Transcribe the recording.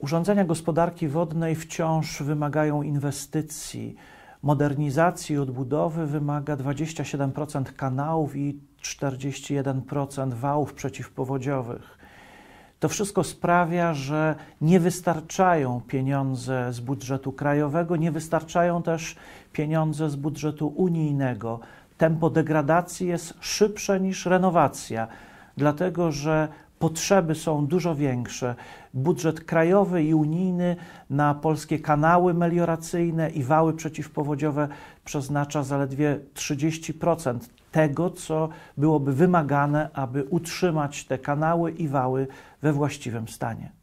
Urządzenia gospodarki wodnej wciąż wymagają inwestycji. Modernizacji i odbudowy wymaga 27% kanałów i 41% wałów przeciwpowodziowych. To wszystko sprawia, że nie wystarczają pieniądze z budżetu krajowego, nie wystarczają też pieniądze z budżetu unijnego. Tempo degradacji jest szybsze niż renowacja, dlatego że potrzeby są dużo większe. Budżet krajowy i unijny na polskie kanały melioracyjne i wały przeciwpowodziowe przeznacza zaledwie 30% tego, co byłoby wymagane, aby utrzymać te kanały i wały we właściwym stanie.